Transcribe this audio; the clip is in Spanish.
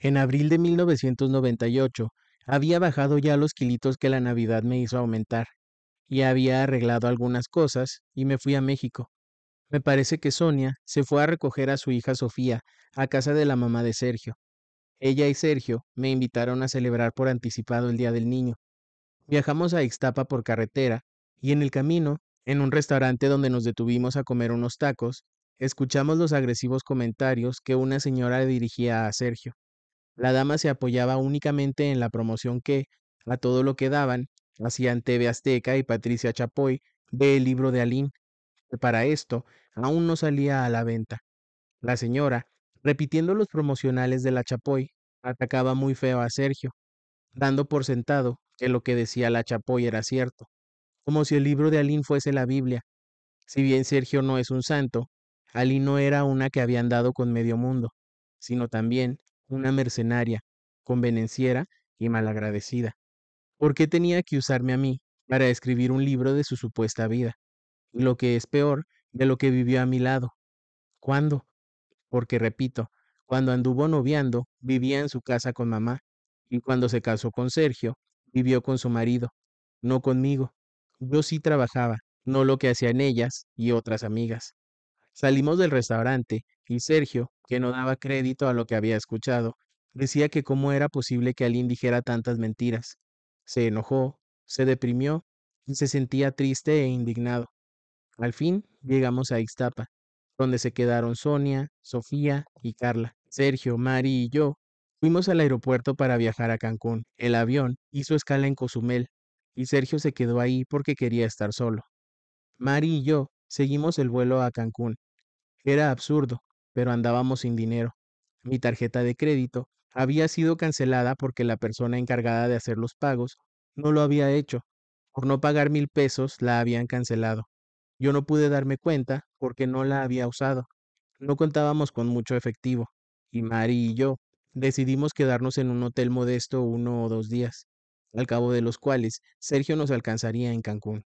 En abril de 1998 había bajado ya los kilitos que la Navidad me hizo aumentar, y había arreglado algunas cosas y me fui a México. Me parece que Sonia se fue a recoger a su hija Sofía a casa de la mamá de Sergio. Ella y Sergio me invitaron a celebrar por anticipado el Día del Niño. Viajamos a Ixtapa por carretera y en el camino, en un restaurante donde nos detuvimos a comer unos tacos, escuchamos los agresivos comentarios que una señora dirigía a Sergio. La dama se apoyaba únicamente en la promoción que, a todo lo que daban, hacían TV Azteca y Patricia Chapoy El libro de Alín, para esto aún no salía a la venta. La señora, repitiendo los promocionales de la Chapoy, atacaba muy feo a Sergio, dando por sentado que lo que decía la Chapoy era cierto, como si el libro de Alín fuese la Biblia. Si bien Sergio no es un santo, Alín no era una que habían dado con medio mundo, sino también una mercenaria, convenenciera y malagradecida. ¿Por qué tenía que usarme a mí para escribir un libro de su supuesta vida? Y lo que es peor, de lo que vivió a mi lado. ¿Cuándo? Porque, repito, cuando anduvo noviando, vivía en su casa con mamá, y cuando se casó con Sergio, vivió con su marido, no conmigo. Yo sí trabajaba, no lo que hacían ellas y otras amigas. Salimos del restaurante y Sergio que no daba crédito a lo que había escuchado. Decía que cómo era posible que alguien dijera tantas mentiras. Se enojó, se deprimió y se sentía triste e indignado. Al fin llegamos a Ixtapa, donde se quedaron Sonia, Sofía y Carla. Sergio, Mari y yo fuimos al aeropuerto para viajar a Cancún. El avión hizo escala en Cozumel y Sergio se quedó ahí porque quería estar solo. Mari y yo seguimos el vuelo a Cancún. Era absurdo, pero andábamos sin dinero. Mi tarjeta de crédito había sido cancelada porque la persona encargada de hacer los pagos no lo había hecho. Por no pagar mil pesos la habían cancelado. Yo no pude darme cuenta porque no la había usado. No contábamos con mucho efectivo, y Mari y yo decidimos quedarnos en un hotel modesto uno o dos días, al cabo de los cuales Sergio nos alcanzaría en Cancún.